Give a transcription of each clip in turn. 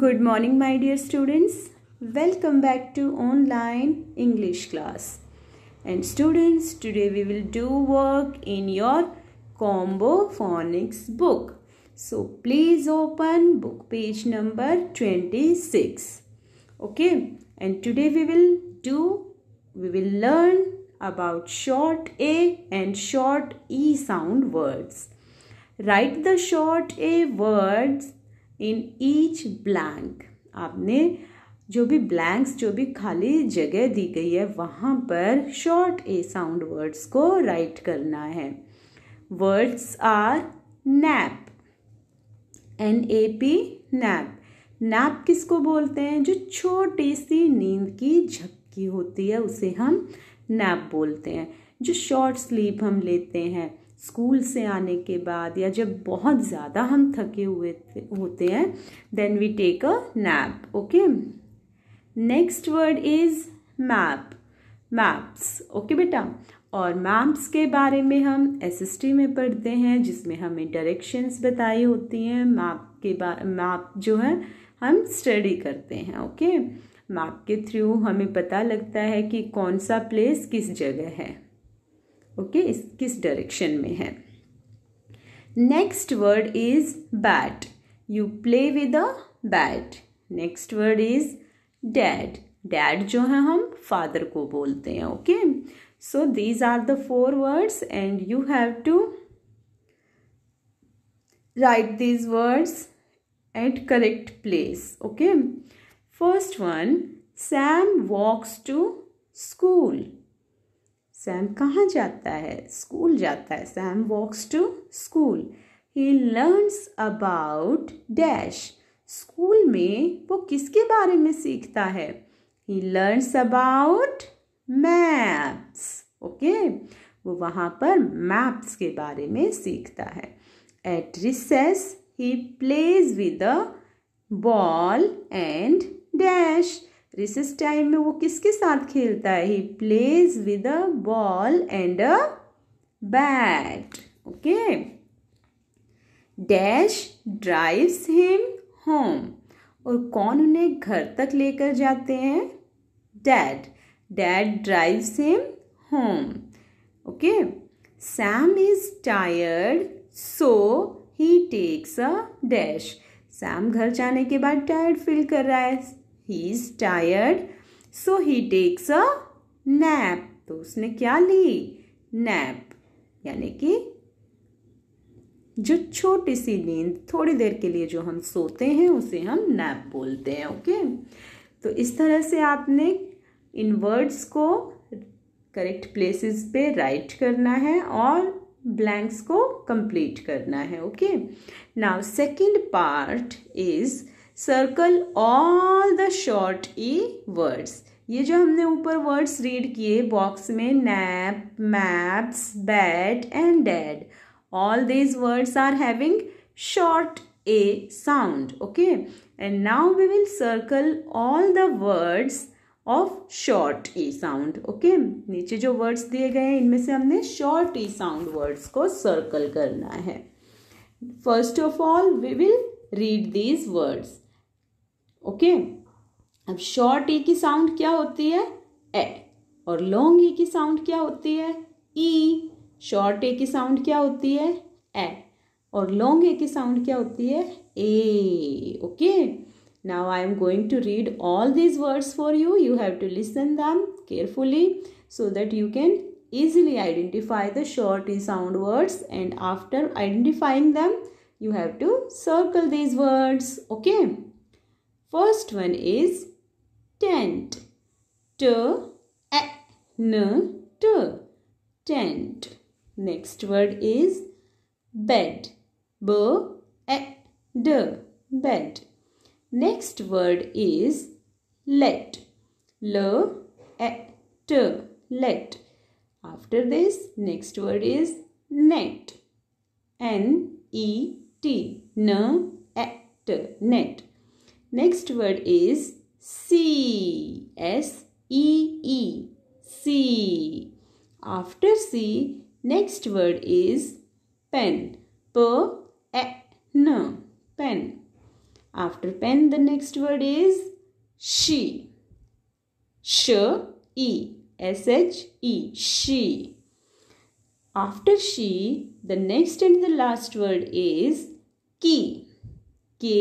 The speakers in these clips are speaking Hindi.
Good morning, my dear students. Welcome back to online English class. And students, today we will do work in your combo phonics book. So please open book page number 26. Okay, and today we will do, we will learn about short A and short E sound words. Write the short A words in each blank आपने जो भी ब्लैंक्स जो भी खाली जगह दी गई है वहाँ पर शॉर्ट ए साउंड वर्ड्स को राइट करना है words are nap N A P nap nap किसको बोलते हैं जो छोटी सी नींद की झपकी होती है उसे हम नैप बोलते हैं जो शॉर्ट स्लीप हम लेते हैं स्कूल से आने के बाद या जब बहुत ज़्यादा हम थके हुए होते हैं then we take a nap okay next word is map maps okay बेटा और मैप्स के बारे में हम एस में पढ़ते हैं जिसमें हमें डायरेक्शंस बताई होती हैं मैप के बारे मैप जो है हम स्टडी करते हैं ओके मैप के थ्रू हमें पता लगता है कि कौन सा प्लेस किस जगह है ओके okay? इस किस डायरेक्शन में है next word is bat you play with a bat next word is dad dad जो है हम फादर को बोलते हैं okay so these are the four words and you have to write these words at correct place okay first one Sam walks to school Sam कहाँ जाता है स्कूल जाता है Sam walks to school he learns about dash school में वो किसके बारे में सीखता है he learns about maps okay वो वहाँ पर मैप्स के बारे में सीखता है at recess he plays with ball and dash recess time में वो किसके साथ खेलता है he plays with a ball and a bat okay dash drives him home और कौन उन्हें घर तक लेकर जाते हैं dad dad drives him home okay Sam is tired so he takes a dash Sam घर जाने के बाद टायर्ड फील कर रहा है he is tired so he takes a nap तो उसने क्या ली नैप यानी कि जो छोटी सी नींद थोड़ी देर के लिए जो हम सोते हैं उसे हम नैप बोलते हैं ओके तो इस तरह से आपने इन वर्ड्स को करेक्ट प्लेसेस पे राइट करना है और ब्लैंक्स को कंप्लीट करना है okay now second part is circle all the short E words ये जो हमने ऊपर वर्ड्स रीड किए बॉक्स में nap maps bat and dad all these words are having short A sound okay and now we will circle all the words of short E sound okay नीचे जो वर्ड्स दिए गए हैं इनमें से हमने शॉर्ट ई साउंड वर्ड्स को सर्कल करना है first of all we will read these words okay अब शॉर्ट ई e की साउंड क्या होती है ए और लॉन्ग ई e की साउंड क्या होती है ई शॉर्ट ए की साउंड क्या होती है ए और लॉन्ग ए e की साउंड क्या होती है A okay now I am going to read all these words for you you have to listen them carefully so that you can easily identify the short E sound words and after identifying them you have to circle these words okay First one is tent. T -e n t tent. Next word is bed. B e d bed. Next word is let. L e t let. After this, next word is net. N E T N net. Next word is C. S E E. C. After C, next word is pen. P E N. Pen. After pen, the next word is she. Sh E. S H E. She. After she, the next and the last word is key. K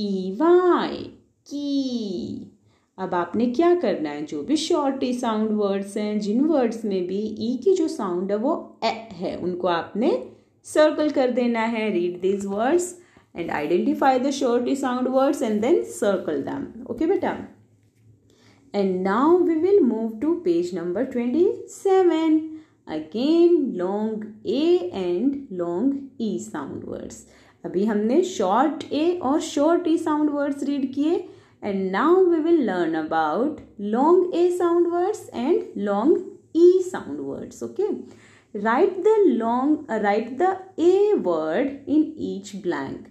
E Y की अब आपने क्या करना है जो भी शॉर्ट ई साउंड वर्ड्स हैं जिन वर्ड्स में भी ई e की जो साउंड है वो ए e है उनको आपने सर्कल कर देना है read these words and identify the short E sound words and then circle them okay बेटा and now we will move to page number twenty seven again long A and long E sound words अभी हमने शॉर्ट ए और short E sound words read किए and now we will learn about long A sound words and long E sound words okay right the long right the A word in each blank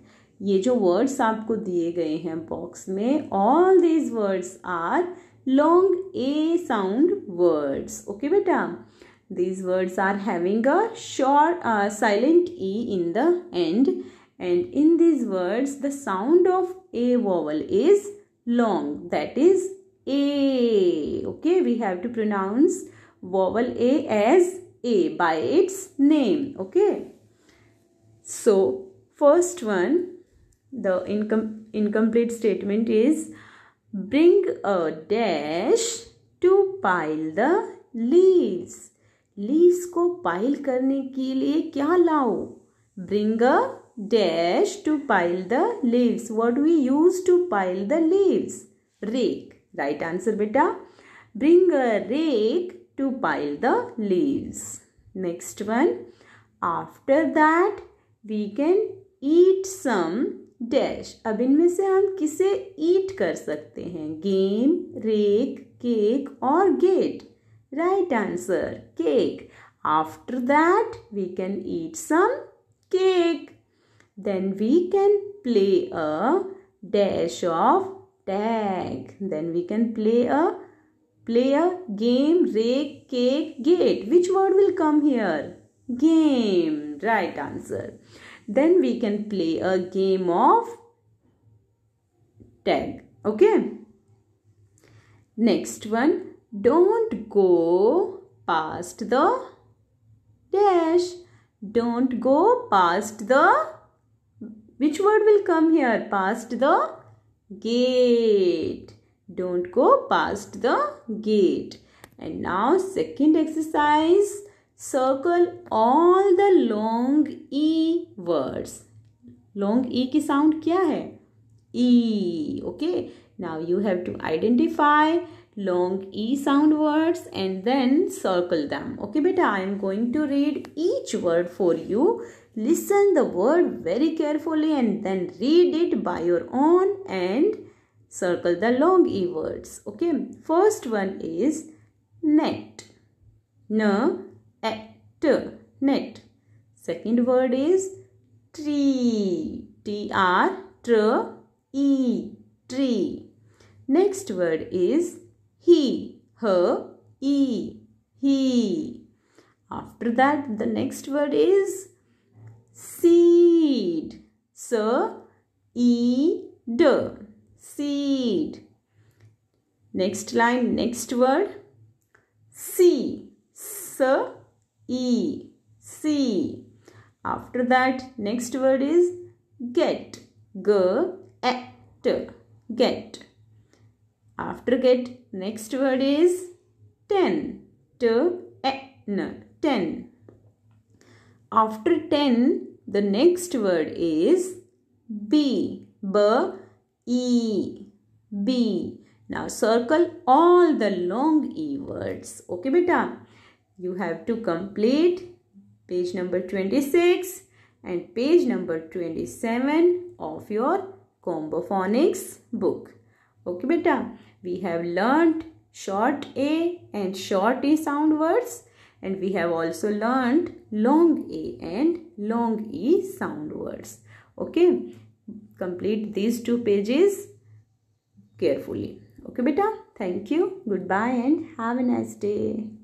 ये जो वर्ड्स आपको दिए गए हैं बॉक्स में all these words are long A sound words okay बेटा these words are having a short silent E in the end And in these words, the sound of A vowel is long. That is A. Okay, we have to pronounce vowel A as A by its name. Okay. So, first one, the incom incomplete statement is bring a dash to pile the leaves. Leaves ko pile करने ke liye kya lao? Bring a dash to pile the leaves what we use to pile the leaves rake right answer beta bring a rake to pile the leaves next one after that we can eat some dash अब इनमें से हम किसे ईट कर सकते हैं गेम रेक केक और gate right answer cake after that we can eat some cake Then we can play a dash of tag. Then we can play a play a game, rake, cake, gate. Which word will come here? Game. Right answer. Then we can play a game of tag. Okay. Next one. Don't go past the dash. Don't go past the which word will come here? Past the gate. Don't go past the gate. And now second exercise. Circle all the long E words. Long E की sound क्या E. Okay. Now you have to identify long E sound words and then circle them. Okay, beta, I am going to read each word for you listen the word very carefully and then read it by your own and circle the long e words okay first one is net Net. net second word is tree t r tree next word is he her e he after that the next word is seed. So, e d seed. Next line, next word. C. S. E. C. After that, next word is get. Go At. Get. After get, next word is ten. ten. N. Ten. After ten, the next word is B. B, E, B. Now circle all the long E words. Okay, beta. You have to complete page number 26 and page number 27 of your Combo Phonics book. Okay, beta. We have learnt short A and short E sound words and we have also learned long A and long E sound words. Okay. Complete these two pages carefully. Okay, beta. Thank you. Goodbye and have a nice day.